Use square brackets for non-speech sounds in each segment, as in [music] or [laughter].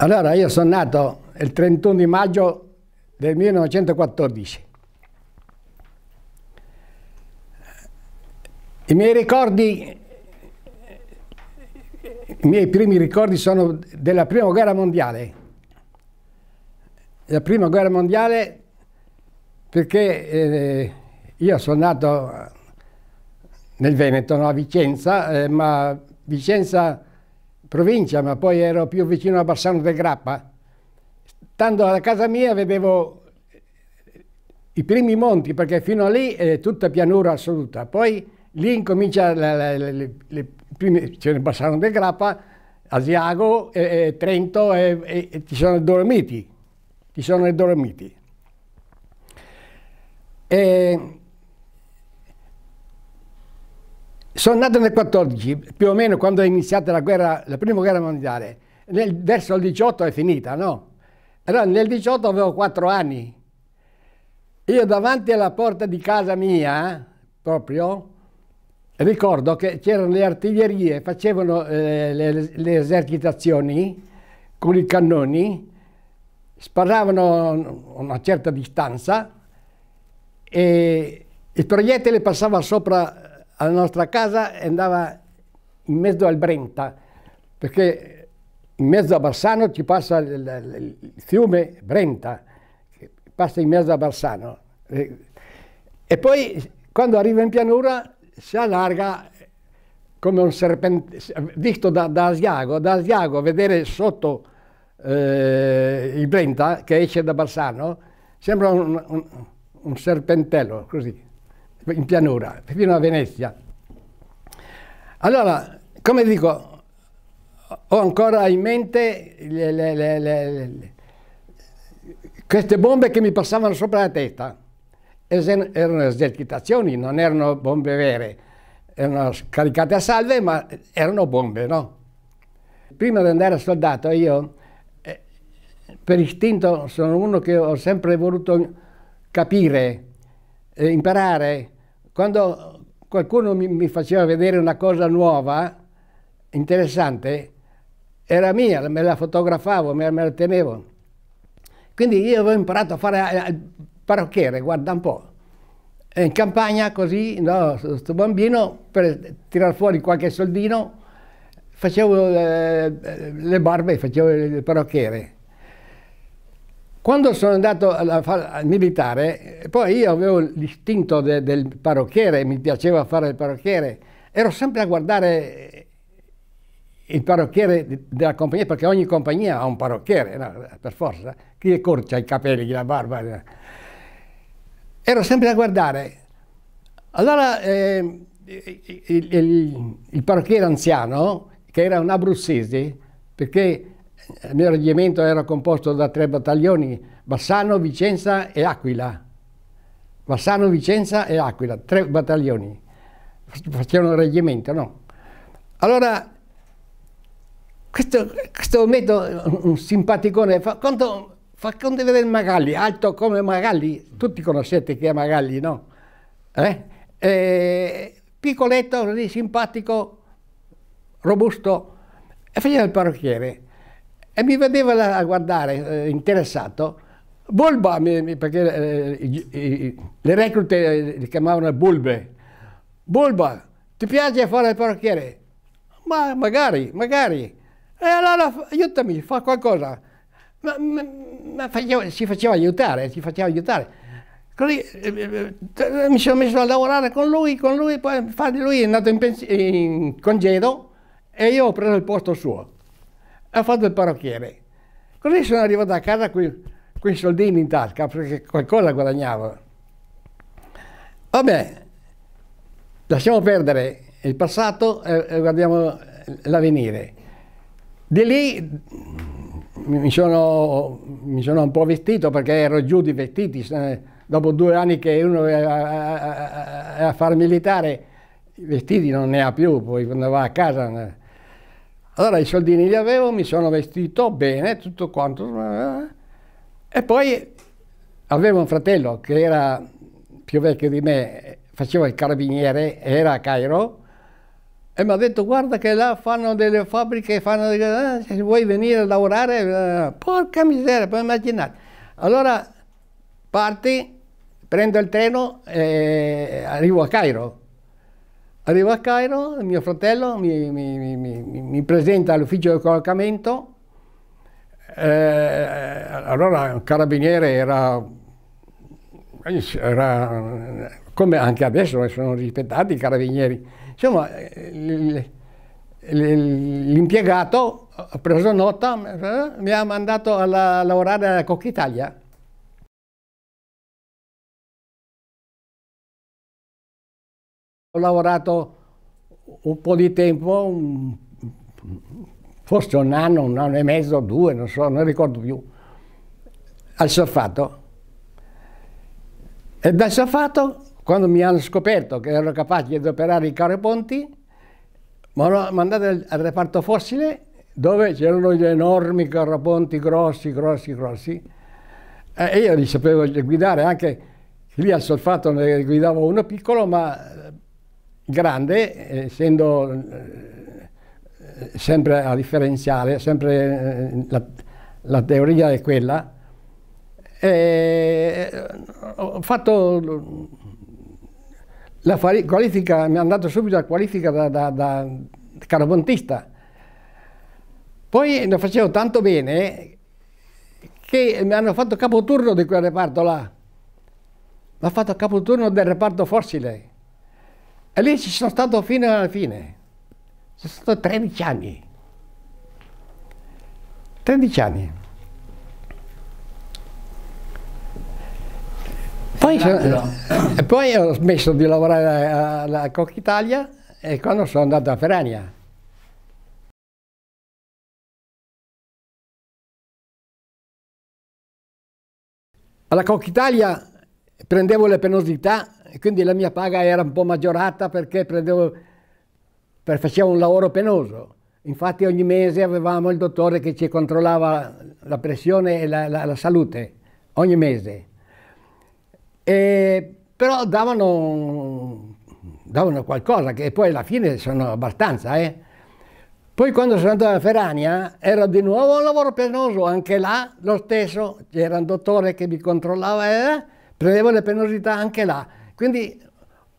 Allora io sono nato il 31 di maggio del 1914. I miei ricordi, i miei primi ricordi sono della prima guerra mondiale. La prima guerra mondiale perché eh, io sono nato nel Veneto, no, a Vicenza, eh, ma Vicenza provincia, ma poi ero più vicino a Bassano del Grappa, stando alla casa mia vedevo i primi monti, perché fino a lì è tutta pianura assoluta. Poi lì incomincia la, la, le, le prime, c'è cioè il Bassano del Grappa, Asiago, e, e Trento e, e, e, ci sono i Dolomiti. Ci sono i Dolomiti. E Sono nato nel 14, più o meno quando è iniziata la, guerra, la prima guerra mondiale. Nel, verso il 18 è finita, no? Allora nel 18 avevo 4 anni. Io davanti alla porta di casa mia, proprio, ricordo che c'erano le artiglierie, facevano eh, le, le, esercitazioni con i cannoni, sparavano a una certa distanza e il proiettile passava sopra alla nostra casa e andava in mezzo al Brenta, perché in mezzo a Barsano ci passa il, il, il fiume Brenta, che passa in mezzo a Barsano. E poi quando arriva in pianura si allarga come un serpente, visto da, da Asiago, da Asiago vedere sotto eh, il Brenta che esce da Barsano, sembra un, un, un serpentello così in pianura, fino a Venezia. Allora, come dico, ho ancora in mente le, le, le, queste bombe che mi passavano sopra la testa. Es erano esercitazioni, non erano bombe vere, erano scaricate a salve, ma erano bombe, no? Prima di andare a soldato io, eh, per istinto, sono uno che ho sempre voluto capire, eh, imparare, quando qualcuno mi, mi faceva vedere una cosa nuova, interessante, era mia, me la fotografavo, me, me la tenevo. Quindi io avevo imparato a fare il eh, parrucchiere, guarda un po'. in campagna così, no, sto bambino, per tirare fuori qualche soldino, facevo le, eh, le barbe, facevo il parrucchiere. Quando sono andato al militare, poi io avevo l'istinto de, del parrocchiere, mi piaceva fare il parrocchiere, ero sempre a guardare il parrocchiere della compagnia, perché ogni compagnia ha un parrocchiere, no, per forza, chi è corcia i capelli, chi la barba. No. Eh. Ero sempre a guardare. Allora eh, il, il, il parrucchiere anziano, che era un abruzzese, perché il mio reggimento era composto da tre battaglioni, Bassano, Vicenza e Aquila. Bassano, Vicenza e Aquila, tre battaglioni. Facevano il reggimento, no? Allora, questo, questo metodo, un simpaticone, fa conto, fa conto vedere Magalli, alto come Magalli, tutti conoscete chi è Magalli, no? Eh? E, piccoletto, simpatico, robusto, e faceva il parrucchiere e mi vedeva là a guardare eh, interessato. Bulba, perché eh, le reclute eh, li chiamavano bulbe. Bulba, ti piace fare il portiere? Ma magari, magari. E allora aiutami, fa qualcosa. Ma, ma, ma faceva, si faceva aiutare, si faceva aiutare. Così, eh, eh, eh mi sono messo a lavorare con lui, con lui, poi lui è andato in, in congedo e io ho preso il posto suo ha fatto il parrucchiere. Così sono arrivato a casa con quei soldini in tasca, perché qualcosa guadagnavo. Vabbè, lasciamo perdere il passato e guardiamo l'avvenire. Di lì mm, mi sono, mi sono, un po' vestito perché ero giù di vestiti. Dopo due anni che uno è a, a, a far militare, i vestiti non ne ha più, poi quando va a casa allora i soldini li avevo, mi sono vestito bene, tutto quanto. Eh. E poi avevo un fratello che era più vecchio di me, faceva il carabiniere, era a Cairo, e mi ha detto guarda che là fanno delle fabbriche, fanno delle... Eh, se vuoi venire a lavorare, eh, porca miseria, puoi immaginare. Allora parti, prendo il treno e arrivo a Cairo. Arrivo a Cairo, mio fratello mi, mi, mi, mi presenta all'ufficio del collocamento. Eh, allora un carabiniere era, era, come anche adesso sono rispettati i carabinieri. Insomma, l'impiegato ha preso nota, eh, mi ha mandato a lavorare alla Cocca Italia. Ho lavorato un po' di tempo, un, forse un anno, un anno e mezzo, due, non so, non ricordo più, al soffato. E dal soffato, quando mi hanno scoperto che ero capace di operare i carreponti, mi hanno mandato al, reparto fossile dove c'erano gli enormi carreponti grossi, grossi, grossi. E io li sapevo guidare anche lì al solfato ne guidavo uno piccolo, ma grande, eh, essendo eh, sempre a differenziale, sempre eh, la, la teoria è quella, e ho fatto la qualifica, mi hanno dato subito la qualifica da, da, da carabontista. Poi ne facevo tanto bene che mi hanno fatto capoturno di quel reparto là. Mi hanno fatto capoturno del reparto fossile. E lì ci sono stato fino alla fine. Sono stato 13 anni. 13 anni. Poi, [coughs] e poi ho smesso di lavorare alla Coca Italia e quando sono andato a Ferrania. Alla Coca Italia prendevo le penalità e quindi la mia paga era un po' maggiorata perché prendevo, per, facevo un lavoro penoso. Infatti ogni mese avevamo il dottore che ci controllava la pressione e la, la, la salute, ogni mese. E, però davano, davano, qualcosa che poi alla fine sono abbastanza. Eh. Poi quando sono andato a Ferrania era di nuovo un lavoro penoso, anche là lo stesso, c'era un dottore che mi controllava, eh, prendevo le penosità anche là. Quindi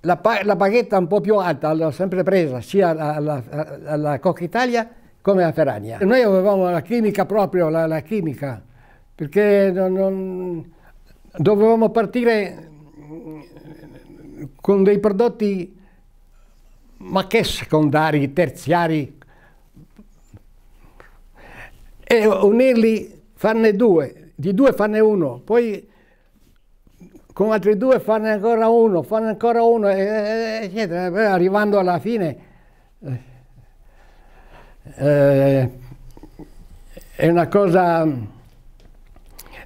la, la baghetta un po' più alta l'ho sempre presa sia alla, Coca Italia come alla Ferragna. Noi avevamo la chimica proprio, la, la chimica, perché non, non, dovevamo partire mm, con dei prodotti ma che secondari, terziari, e unirli, farne due, di due farne uno, poi con altri due farne ancora uno, farne ancora uno, eh, eh, eh, eccetera, arrivando alla fine eh, è una cosa...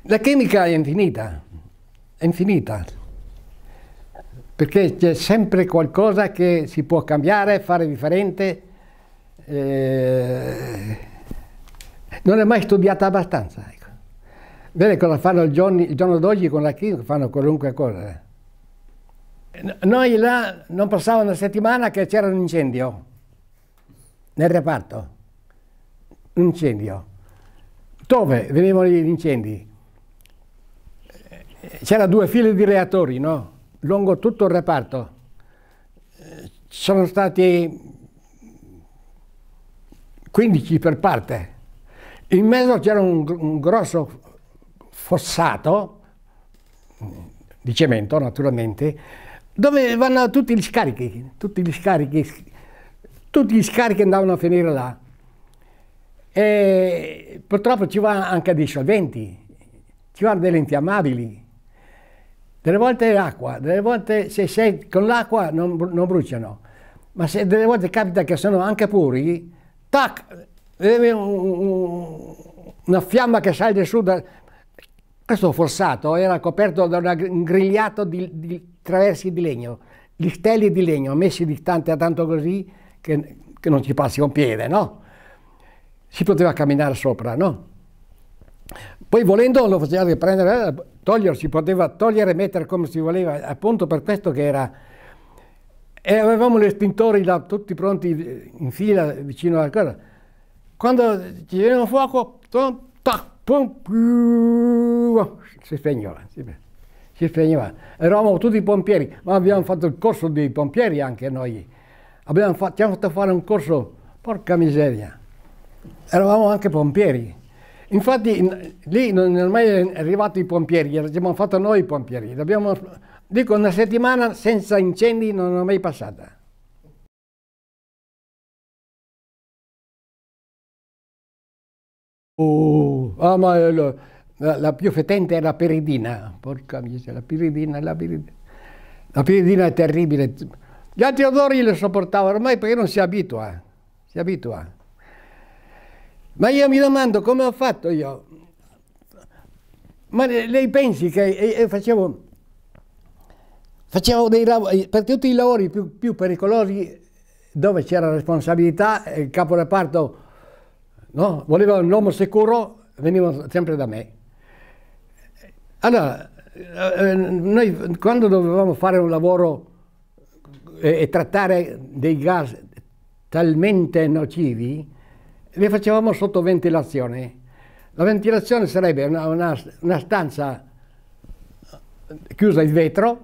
La chimica è infinita, è infinita, perché c'è sempre qualcosa che si può cambiare, fare differente, eh, non è mai studiata abbastanza. Ecco. Bene, cosa fanno il giorno, il giorno d'oggi con la King? Fanno qualunque cosa. Eh. Noi là non passava una settimana che c'era un incendio nel reparto. Un incendio. Dove venivano gli incendi? Eh, c'era due file di reattori, no? Lungo tutto il reparto. Eh, sono stati 15 per parte. In mezzo c'era un, un grosso fossato di cemento naturalmente, dove vanno tutti gli scarichi, tutti gli scarichi, tutti gli scarichi andavano a finire là. E purtroppo ci vanno anche dei solventi, ci vanno delle infiammabili, delle volte è l'acqua, delle volte se sei con l'acqua non, non, bruciano, ma se delle volte capita che sono anche puri, tac, una fiamma che sale su da, questo fossato era coperto da un grigliato di, di, traversi di legno, di stelle di legno messi distante a tanto così che, che non ci passi un piede, no? Si poteva camminare sopra, no? Poi volendo lo faceva riprendere, togliere, si poteva togliere e mettere come si voleva, appunto per questo che era... E avevamo gli estintori là, tutti pronti in fila vicino alla cosa. Quando ci viene un fuoco, pum, pum, si spegneva, si spegneva. Eravamo tutti i pompieri, ma abbiamo fatto il corso dei pompieri anche noi. Abbiamo fatto, fatto fare un corso, porca miseria. Eravamo anche pompieri. Infatti in, lì non è mai arrivato i pompieri, abbiamo fatto noi i pompieri. Abbiamo, dico, una settimana senza incendi non è mai passata. Oh. Ah, ma eh, la, la più fetente è la piridina. Porca miseria, la piridina, la peridina. La peridina è terribile. Gli altri odori li sopportavano ormai perché non si abitua. Eh. Si abitua. Ma io mi domando come ho fatto io. Ma lei pensi che facevo, facevo dei lavori, per tutti i lavori più, più pericolosi dove c'era responsabilità, il capo reparto no? voleva un uomo sicuro, venivano sempre da me. Allora, eh, eh, noi quando dovevamo fare un lavoro eh, e, trattare dei gas talmente nocivi, li facevamo sotto ventilazione. La ventilazione sarebbe una, una, una stanza chiusa in vetro,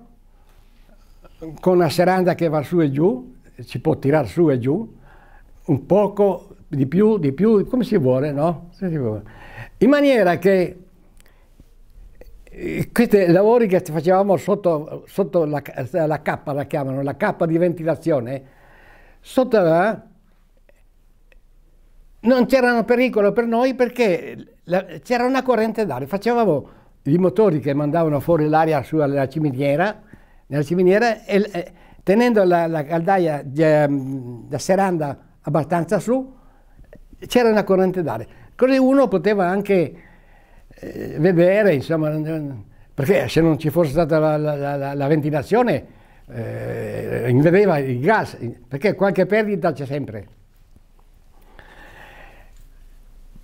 con una seranda che va su e giù, si può tirare su e giù, un poco di più, di più, come si vuole, no? In maniera che eh, questi lavori che facevamo sotto, sotto la, eh, la cappa, la chiamano, la cappa di ventilazione, sotto la, non c'era pericolo per noi perché c'era una corrente d'aria, facevamo i motori che mandavano fuori l'aria sulla ciminiera, nella ciminiera e, eh, tenendo la, la caldaia, ehm, la seranda abbastanza su, c'era una corrente d'aria, così uno poteva anche eh, vedere, insomma, perché se non ci fosse stata la, la, la, la ventilazione eh, invedeva il gas, perché qualche perdita c'è sempre.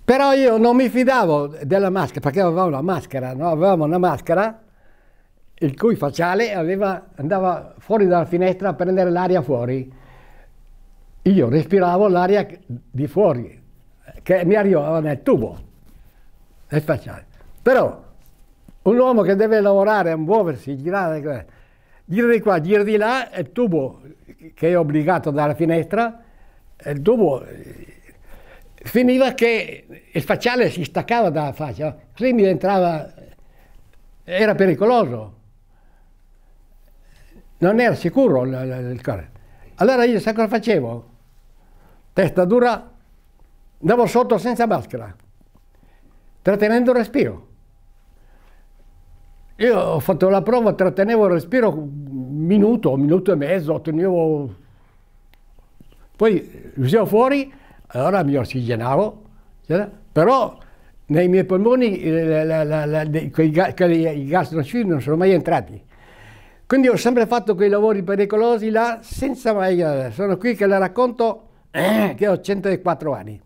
Però io non mi fidavo della maschera, perché avevamo una maschera, no? avevamo una maschera il cui facciale aveva, andava fuori dalla finestra a prendere l'aria fuori. Io respiravo l'aria di fuori, che mi arrivava nel tubo, nel facciale. Però un uomo che deve lavorare, muoversi, girare, gira di qua, gira di là, il tubo che è obbligato dalla finestra, il tubo finiva che il facciale si staccava dalla faccia, così mi entrava, era pericoloso, non era sicuro il, il, Allora io sai cosa facevo? Testa dura, andavo sotto senza maschera, trattenendo il respiro. Io ho fatto la prova, trattenevo il respiro un minuto, un minuto e mezzo, tenevo... Poi uscivo fuori, allora mi ossigenavo, però nei miei polmoni eh, i gas nocivi non sono mai entrati. Quindi ho sempre fatto quei lavori pericolosi là senza mai... Sono qui che la racconto eh, che ho 104 anni.